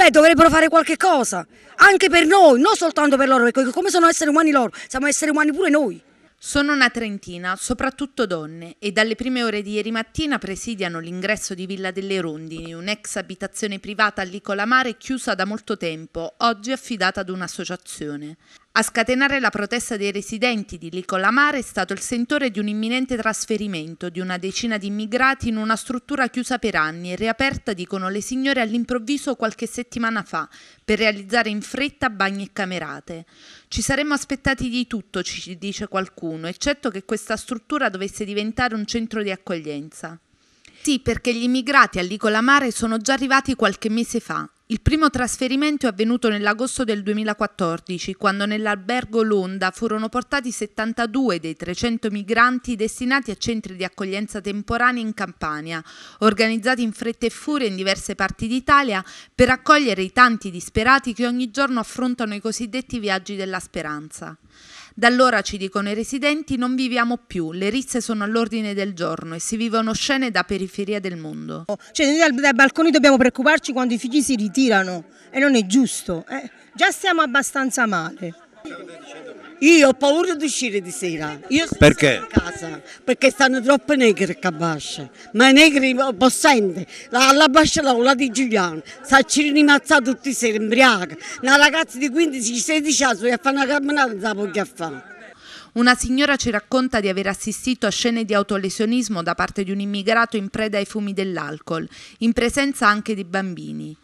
Cioè dovrebbero fare qualche cosa, anche per noi, non soltanto per loro, perché come sono esseri umani loro, siamo esseri umani pure noi. Sono una trentina, soprattutto donne, e dalle prime ore di ieri mattina presidiano l'ingresso di Villa delle Rondini, un'ex abitazione privata a Licolamare chiusa da molto tempo, oggi affidata ad un'associazione. A scatenare la protesta dei residenti di Licolamare è stato il sentore di un imminente trasferimento di una decina di immigrati in una struttura chiusa per anni e riaperta, dicono le signore, all'improvviso qualche settimana fa per realizzare in fretta bagni e camerate. Ci saremmo aspettati di tutto, ci dice qualcuno, eccetto che questa struttura dovesse diventare un centro di accoglienza. Sì, perché gli immigrati a Licolamare sono già arrivati qualche mese fa il primo trasferimento è avvenuto nell'agosto del 2014, quando nell'albergo Lunda furono portati 72 dei 300 migranti destinati a centri di accoglienza temporanea in Campania, organizzati in fretta e furia in diverse parti d'Italia per accogliere i tanti disperati che ogni giorno affrontano i cosiddetti viaggi della speranza. Da allora, ci dicono i residenti, non viviamo più, le rizze sono all'ordine del giorno e si vivono scene da periferia del mondo. Cioè noi dai, dai balconi dobbiamo preoccuparci quando i figli si ritirano e non è giusto, eh? già stiamo abbastanza male. Io ho paura di uscire di sera. Io sono Perché? a casa perché stanno troppe negri a Bascia. Ma i negri oh, possente. La Bascia la quella di Giuliano, sta ci rimazza tutti i sera, imbriaca. Una ragazza di 15-16 anni, a fare una camminata, non la può fare. Una signora ci racconta di aver assistito a scene di autolesionismo da parte di un immigrato in preda ai fumi dell'alcol, in presenza anche di bambini.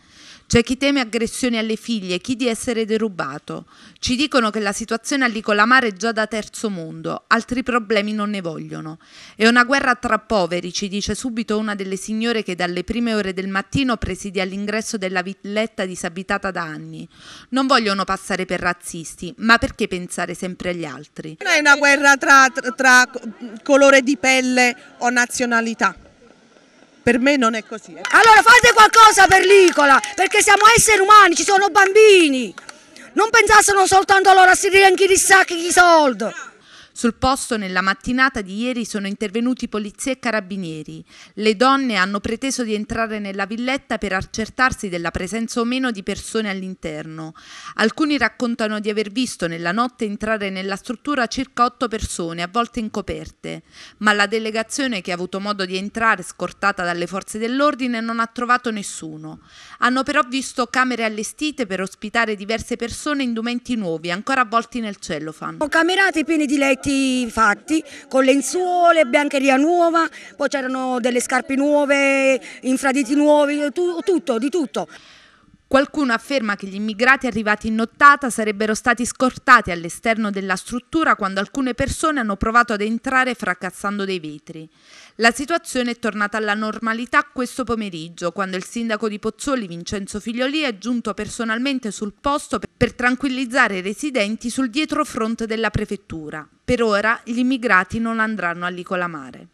C'è chi teme aggressioni alle figlie, chi di essere derubato. Ci dicono che la situazione a Licolamare è già da terzo mondo, altri problemi non ne vogliono. È una guerra tra poveri, ci dice subito una delle signore che dalle prime ore del mattino presidia all'ingresso della villetta disabitata da anni. Non vogliono passare per razzisti, ma perché pensare sempre agli altri? Non è una guerra tra, tra, tra colore di pelle o nazionalità per me non è così. Eh. Allora fate qualcosa per l'Icola, perché siamo esseri umani, ci sono bambini. Non pensassero soltanto loro a si riempire i sacchi di soldi. Sul posto nella mattinata di ieri sono intervenuti polizia e carabinieri. Le donne hanno preteso di entrare nella villetta per accertarsi della presenza o meno di persone all'interno. Alcuni raccontano di aver visto nella notte entrare nella struttura circa otto persone, a volte incoperte. ma la delegazione che ha avuto modo di entrare scortata dalle forze dell'ordine non ha trovato nessuno. Hanno però visto camere allestite per ospitare diverse persone e indumenti nuovi, ancora avvolti nel cellophane. Ho camerate piene di letti tutti fatti con lenzuole, biancheria nuova, poi c'erano delle scarpe nuove, infraditi nuovi, tu, tutto, di tutto. Qualcuno afferma che gli immigrati arrivati in nottata sarebbero stati scortati all'esterno della struttura quando alcune persone hanno provato ad entrare fracassando dei vetri. La situazione è tornata alla normalità questo pomeriggio, quando il sindaco di Pozzoli, Vincenzo Figlioli, è giunto personalmente sul posto per tranquillizzare i residenti sul dietro fronte della prefettura. Per ora gli immigrati non andranno all'Icolamare.